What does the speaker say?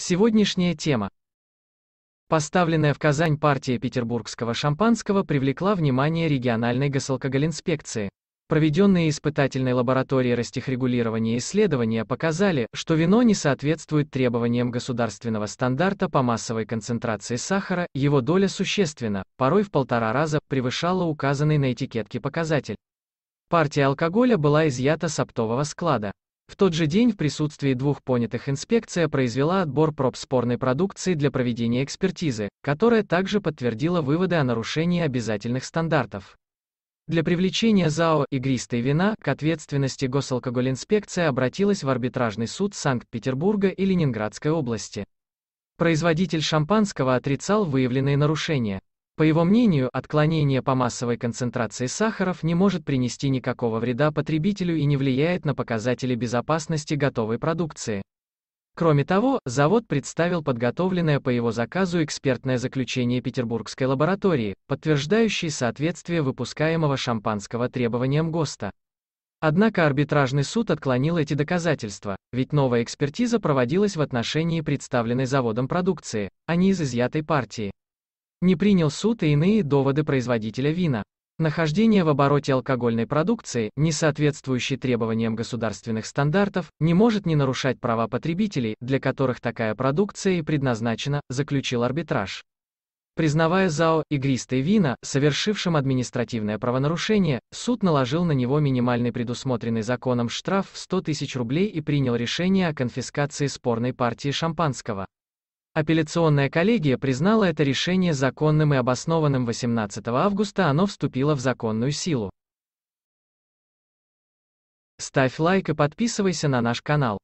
Сегодняшняя тема. Поставленная в Казань партия петербургского шампанского привлекла внимание региональной госалкоголинспекции. Проведенные испытательной лаборатории растехрегулирования исследования показали, что вино не соответствует требованиям государственного стандарта по массовой концентрации сахара, его доля существенно, порой в полтора раза, превышала указанный на этикетке показатель. Партия алкоголя была изъята с оптового склада. В тот же день в присутствии двух понятых инспекция произвела отбор проб спорной продукции для проведения экспертизы, которая также подтвердила выводы о нарушении обязательных стандартов. Для привлечения ЗАО «Игристые вина» к ответственности госалкоголинспекция обратилась в арбитражный суд Санкт-Петербурга и Ленинградской области. Производитель шампанского отрицал выявленные нарушения. По его мнению, отклонение по массовой концентрации сахаров не может принести никакого вреда потребителю и не влияет на показатели безопасности готовой продукции. Кроме того, завод представил подготовленное по его заказу экспертное заключение Петербургской лаборатории, подтверждающее соответствие выпускаемого шампанского требованиям ГОСТа. Однако арбитражный суд отклонил эти доказательства, ведь новая экспертиза проводилась в отношении представленной заводом продукции, а не из изъятой партии. Не принял суд и иные доводы производителя вина. Нахождение в обороте алкогольной продукции, не соответствующей требованиям государственных стандартов, не может не нарушать права потребителей, для которых такая продукция и предназначена, заключил арбитраж. Признавая ЗАО «Игристые вина», совершившим административное правонарушение, суд наложил на него минимальный предусмотренный законом штраф в 100 тысяч рублей и принял решение о конфискации спорной партии шампанского. Апелляционная коллегия признала это решение законным и обоснованным 18 августа оно вступило в законную силу. Ставь лайк и подписывайся на наш канал.